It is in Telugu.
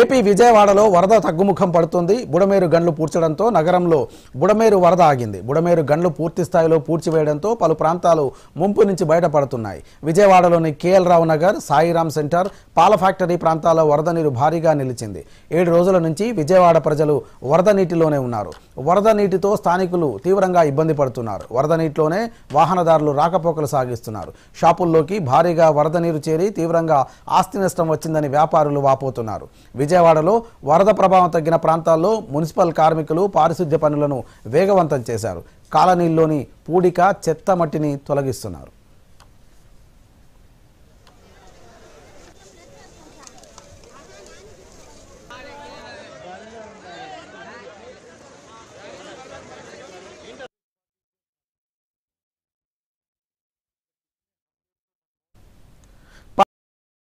ఏపీ విజయవాడలో వరద తగ్గుముఖం పడుతుంది బుడమేరు గండ్లు పూడ్చడంతో నగరంలో బుడమేరు వరద ఆగింది బుడమేరు గండ్లు పూర్తి స్థాయిలో పూడ్చివేయడంతో పలు ప్రాంతాలు ముంపు నుంచి బయటపడుతున్నాయి విజయవాడలోని కేఎల్ రావు నగర్ సాయిరామ్ సెంటర్ పాల ఫ్యాక్టరీ ప్రాంతాల్లో వరద నీరు భారీగా నిలిచింది ఏడు రోజుల నుంచి విజయవాడ ప్రజలు వరద నీటిలోనే ఉన్నారు వరద నీటితో స్థానికులు తీవ్రంగా ఇబ్బంది పడుతున్నారు వరద నీటిలోనే వాహనదారులు రాకపోకలు సాగిస్తున్నారు షాపుల్లోకి భారీగా వరద నీరు చేరి తీవ్రంగా ఆస్తి నష్టం వచ్చిందని వ్యాపారులు వాపోతున్నారు విజయవాడలో వరద ప్రభావం తగ్గిన ప్రాంతాల్లో మున్సిపల్ కార్మికులు పారిశుద్ధ్య పనులను వేగవంతం చేశారు కాలనీల్లోని పూడిక చెత్త మట్టిని తొలగిస్తున్నారు